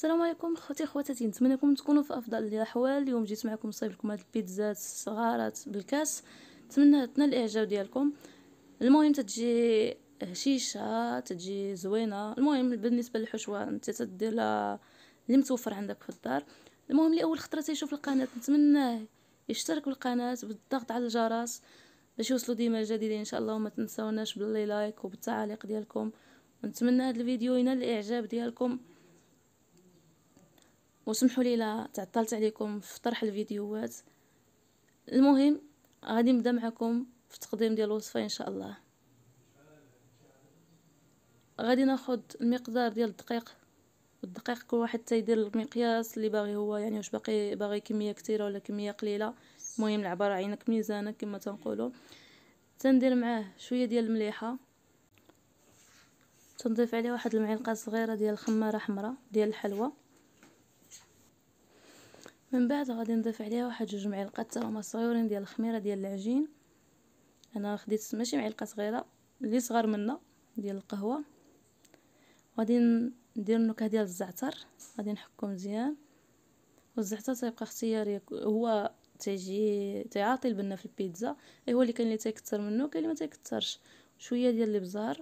السلام عليكم خوتي خواتاتي نتمنى لكم تكونوا في افضل الاحوال اليوم جيت معكم نصايب لكم هاد البيتزات صغارات بالكاس نتمنى تنال الاعجاب ديالكم المهم تتجي هشيشه تتجي زوينه المهم بالنسبه للحشوه انت تدير اللي متوفر عندك في الدار المهم اللي اول خطره تيشوف القناه نتمناه يشترك بالقناه بالضغط على الجرس باش يوصلوا ديما الجديد ان شاء الله وما تنساوناش باللي لايك ديالكم ونتمنى هذا الفيديو ينال الاعجاب ديالكم وسمحوا لي لا تعطلت عليكم في طرح الفيديوهات المهم غادي نبدا معكم في تقديم ديال الوصفه ان شاء الله غادي ناخذ المقدار ديال الدقيق والدقيق كل واحد تيدير المقياس اللي باغي هو يعني واش باقي باغي كميه كثيره ولا كميه قليله المهم العباره عينك ميزانك كما تنقولوا تندير معاه شويه ديال المليحه تنضيف عليه واحد المعلقه صغيره ديال الخماره حمراء ديال الحلوى من بعد غادي نضيف عليها واحد جوج معلقات تا هما صغيورين ديال الخميره ديال العجين انا خديت ماشي معلقه صغيره اللي صغر منا ديال القهوه غادي ندير النكهه ديال الزعتر غادي نحكو مزيان والزعتر تيبقى اختياري هو تيجي تيعاطي البنه في البيتزا اي هو اللي كان اللي تيكثر منه كاين اللي ما تيكثرش شويه ديال الابزار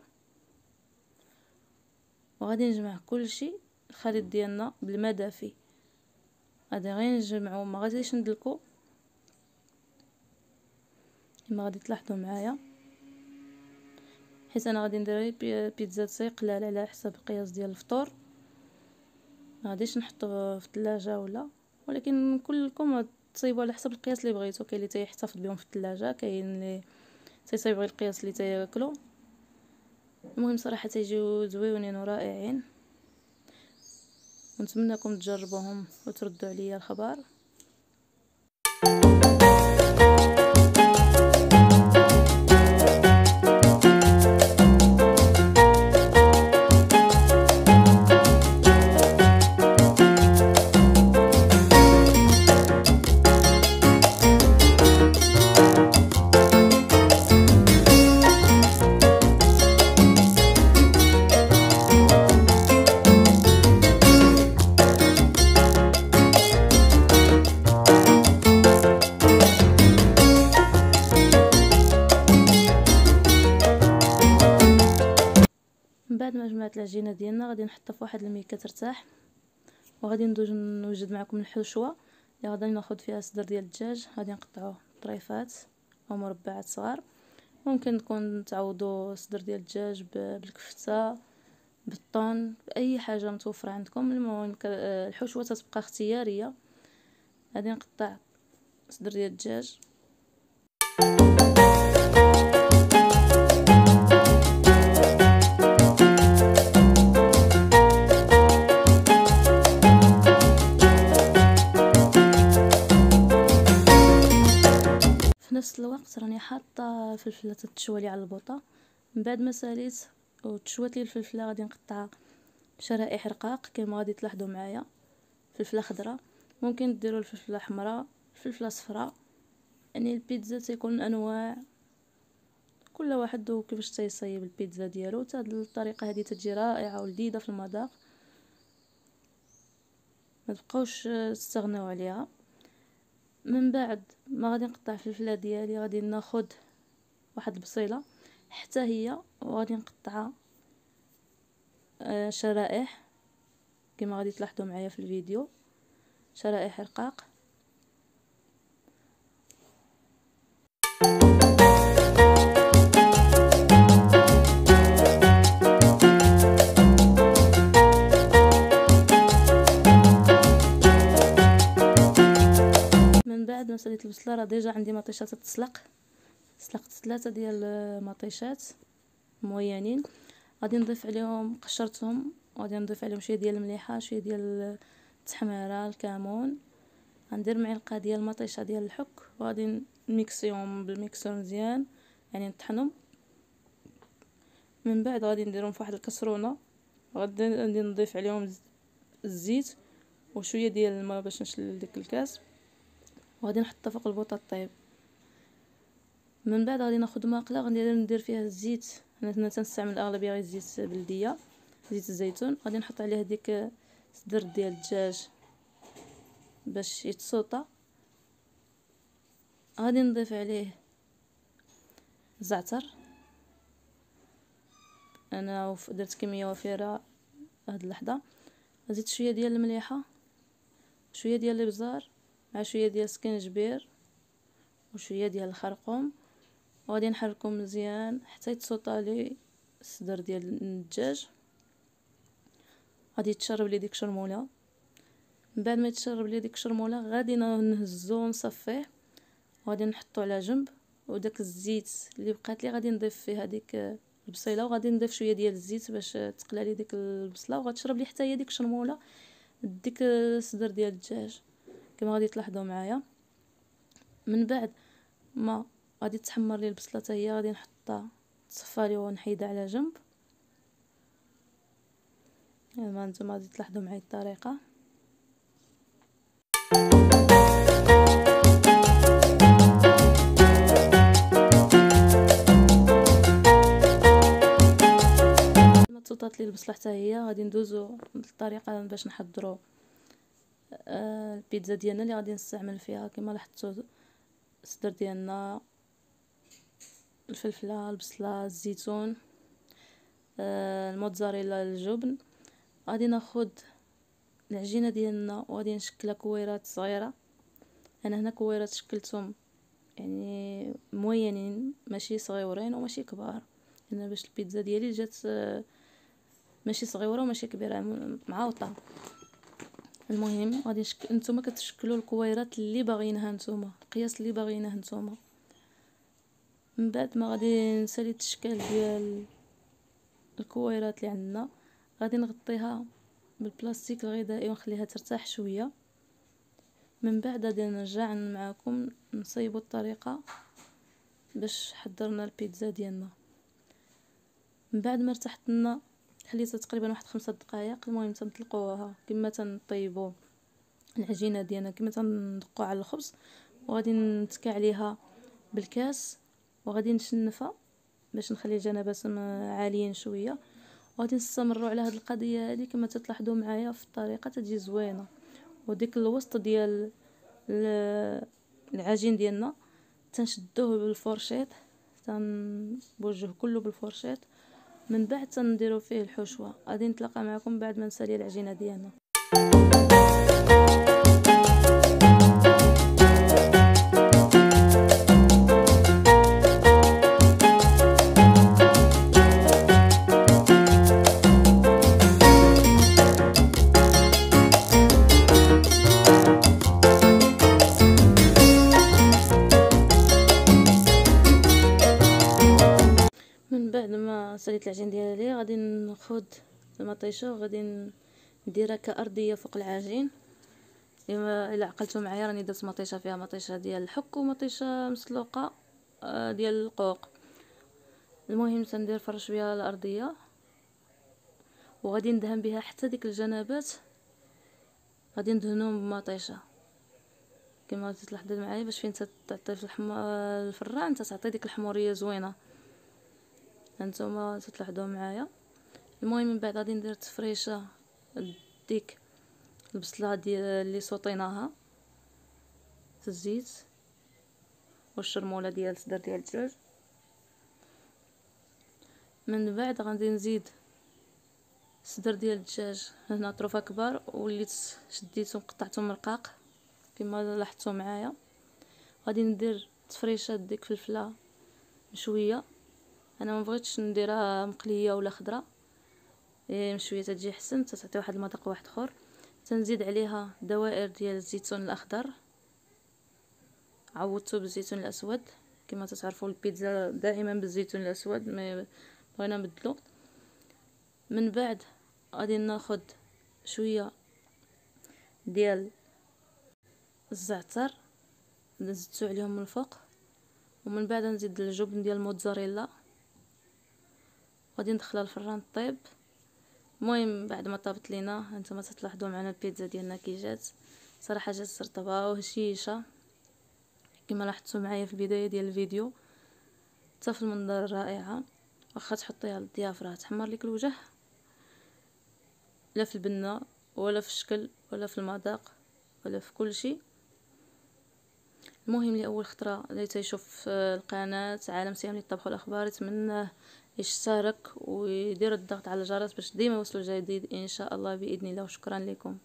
وغادي نجمع كلشي الخليط ديالنا بالماء دافي غادي غير نجمعو ما غاديش ندلكو كما غادي تلاحظوا معايا حيت انا غادي ندير بيتزا تسيق قلال على حسب القياس ديال الفطور ما غاديش نحطو في الثلاجه ولا ولكن كلكم تصيبوا على حسب القياس اللي بغيتو كاين اللي تيحتفظ بهم في الثلاجه كاين اللي تيصيب غير القياس اللي تياكلو المهم صراحه تيجيو زويونين ورائعين ونتمنىكم تجربوهم وتردوا عليا الخبر العجينه ديالنا غادي نحطها في واحد الميكه ترتاح وغادي ندوز نوجد معكم الحشوه اللي غادي ناخذ فيها صدر ديال الدجاج غادي نقطعوه طريفات او مربعات صغار ممكن تكون تعوضوا صدر ديال الدجاج بالكفته بالطون باي حاجه متوفره عندكم المهم الحشوه تتبقى اختياريه غادي نقطع صدر ديال الدجاج الفلفله تتشوى لي على البوطه من بعد ما ساليت وتشوات لي الفلفله غادي نقطعها شرائح رقاق كما غادي تلاحظوا معايا فلفله خضراء ممكن ديروا الفلفله حمراء فلفله صفراء يعني البيتزا تيكون انواع كل واحد وكيفاش تيصيب البيتزا ديالو حتى هاد الطريقه هذه تجي رائعه ولذيذه في المذاق ما تبقاوش تستغناو عليها من بعد ما غادي نقطع الفلفله ديالي غادي ناخذ واحد البصيله حتى هي وغادي نقطعها آه، شرائح كما غادي تلاحظوا معايا في الفيديو شرائح رقاق من بعد ما ساليت البصله راه ديجا عندي مطيشه تتسلق سلقت ثلاثة ديال مطيشات مويانين غادي نضيف عليهم قشرتهم وغادي نضيف عليهم شويه ديال المليحه شويه ديال التحميره الكمون غندير معلقه ديال المطيشه ديال الحك وغادي نميكسيهم بالميكسور مزيان يعني نطحنهم من بعد غادي نديرهم في واحد الكسرونه غادي نضيف عليهم الزيت وشويه ديال الماء باش نشلل ديك الكاس وغادي نحطها فوق البوطه طيب من بعد غادي ناخد ماقله غندير ندير فيها الزيت انا تنستعمل الاغلبيه غير الزيت بلديه زيت الزيتون غادي نحط عليه ديك الصدر ديال الدجاج باش يتسوطى غادي نضيف عليه زعتر انا درت كميه وفيره هاد اللحظه زدت شويه ديال المليحه شويه ديال الابزار مع شويه ديال السكنجبير وشويه ديال الخرقوم وغادي نحركو مزيان حتى لي الصدر ديال الدجاج غادي تشرب لي ديك الشرموله من بعد ما تشرب لي ديك الشرموله غادي نهزو ونصفيه وغادي نحطو على جنب وداك الزيت اللي بقات لي غادي نضيف فيه هذيك البصيله وغادي نضيف شويه ديال الزيت باش تقلى لي ديك البصله وغتشرب لي حتى هي ديك الشرموله ديك الصدر ديال الدجاج كما غادي تلاحظوا معايا من بعد ما غادي تحمر لي البصله حتى هي غادي نحطها تصفى لي ونحيدها على جنب كما نتوما غادي تلاحظوا معايا الطريقه توطات لي البصله حتى هي غادي ندوزو للطريقه باش نحضرو آه، البيتزا ديالنا اللي غادي نستعمل فيها كما لاحظتوا الصدر ديالنا الفلفله البصله الزيتون آه، الموتزاريلا الجبن غادي ناخد العجينه ديالنا وغادي نشكلها كويرات صغيره انا هنا كويرات شكلتهم يعني موينين ماشي صغيورين وماشي كبار انا باش البيتزا ديالي جات آه، ماشي صغيره وماشي كبيره معوطه المهم غادي نشك... نتوما كتشكلوا الكويرات اللي باغيينها نتوما القياس اللي باغيينه نتوما من بعد ما غادي نسالي التشكيل ديال الكويرات اللي عندنا غادي نغطيها بالبلاستيك الغذائي ونخليها ترتاح شويه من بعد غادي نرجع معكم نصيبوا الطريقه باش حضرنا البيتزا ديالنا من بعد ما ارتحت لنا خليتها تقريبا واحد خمسة دقائق المهم تنطلقوها كما تنطيبو العجينه ديالنا كما تندقوا على الخبز وغادي نتكا عليها بالكاس وغادي نشنفها باش نخلي الجنابات عاليين شويه وغادي نستمروا على هذه القضيه هذه كما تلاحظوا معايا في الطريقه تجي زوينه وديك الوسط ديال العجين ديالنا تنشدوه بالفرشيط تنبوجه كله بالفرشيط من بعد تنديرو فيه الحشوه غادي نتلاقى معكم بعد ما نسالي العجينه ديالنا بعد ما سليت العجين ديالي غادي ناخذ المطيشه وغادي نديرها كارضيه فوق العجين لما الا عقلتو معايا راني درت مطيشه فيها مطيشه ديال الحك ومطيشه مسلوقه آه، ديال القوق المهم تندير فرش بها الارضيه وغادي ندهن بها حتى ديك الجنبات غادي ندهنهم بمطيشه كما تلاحظوا معايا باش فين تعطي في الفران تعطي ديك الحموريه زوينه هانتوما تلاحظوها معايا المهم من بعد غادي ندير تفريشه ديك البصله ديال اللي سوطيناها في الزيت والشرموله ديال الصدر ديال الدجاج من بعد غادي نزيد الصدر ديال الدجاج هنا طروفه كبار وليت شديتهم قطعتهم رقاق كما لاحظتوا معايا غادي ندير تفريشه ديك فلفله شويه انا ما بغيتش نديرها مقليه ولا خضراء إيه مشويه تجي حسن تعطي واحد المذاق واحد اخر تنزيد عليها دوائر ديال الزيتون الاخضر عوضته بالزيتون الاسود كما تتعرفوا البيتزا دائما بالزيتون الاسود ما بغينا نبدلو من بعد غادي ناخد شويه ديال الزعتر نزيدو عليهم من الفوق ومن بعد نزيد الجبن ديال الموتزاريلا غادي ندخلها الفران طيب المهم بعد ما طابت لينا انتما تلاحظوا معنا البيتزا ديالنا كي جات صراحه جات سرطبه وهشيشه كما لاحظتوا معايا في البدايه ديال الفيديو حتى في المنظر رائعه واخا تحطيها على راه تحمر لك الوجه لا في البنه ولا في الشكل ولا في المذاق ولا في كل شيء المهم لاول خطره اللي تيشوف القناه عالم سيام للطبخ والاخبار نتمناه يشترك ويدير الضغط على الجرس باش ديما يوصلوا جديد ان شاء الله باذن الله وشكرا لكم